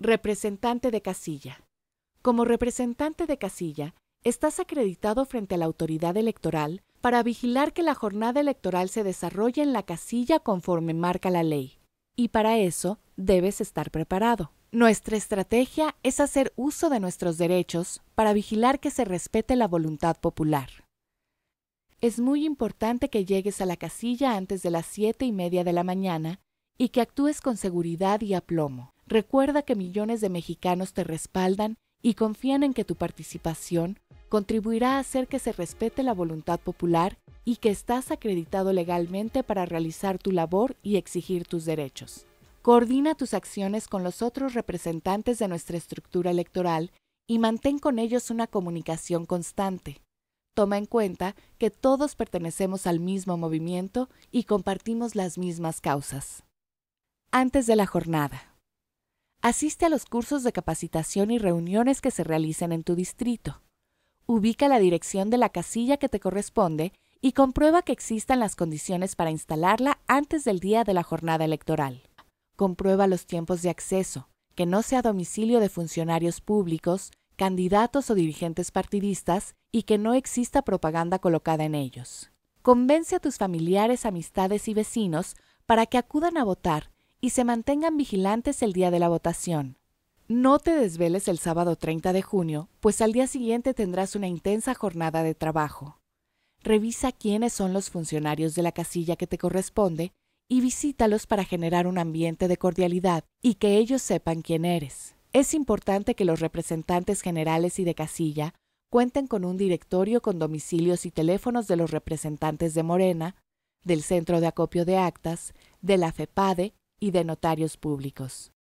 Representante de casilla. Como representante de casilla, estás acreditado frente a la autoridad electoral para vigilar que la jornada electoral se desarrolle en la casilla conforme marca la ley. Y para eso debes estar preparado. Nuestra estrategia es hacer uso de nuestros derechos para vigilar que se respete la voluntad popular. Es muy importante que llegues a la casilla antes de las siete y media de la mañana y que actúes con seguridad y aplomo. Recuerda que millones de mexicanos te respaldan y confían en que tu participación contribuirá a hacer que se respete la voluntad popular y que estás acreditado legalmente para realizar tu labor y exigir tus derechos. Coordina tus acciones con los otros representantes de nuestra estructura electoral y mantén con ellos una comunicación constante. Toma en cuenta que todos pertenecemos al mismo movimiento y compartimos las mismas causas. Antes de la jornada. Asiste a los cursos de capacitación y reuniones que se realicen en tu distrito. Ubica la dirección de la casilla que te corresponde y comprueba que existan las condiciones para instalarla antes del día de la jornada electoral. Comprueba los tiempos de acceso, que no sea domicilio de funcionarios públicos, candidatos o dirigentes partidistas y que no exista propaganda colocada en ellos. Convence a tus familiares, amistades y vecinos para que acudan a votar y se mantengan vigilantes el día de la votación. No te desveles el sábado 30 de junio, pues al día siguiente tendrás una intensa jornada de trabajo. Revisa quiénes son los funcionarios de la casilla que te corresponde y visítalos para generar un ambiente de cordialidad y que ellos sepan quién eres. Es importante que los representantes generales y de casilla cuenten con un directorio con domicilios y teléfonos de los representantes de Morena, del Centro de Acopio de Actas, de la FEPADE y de notarios públicos.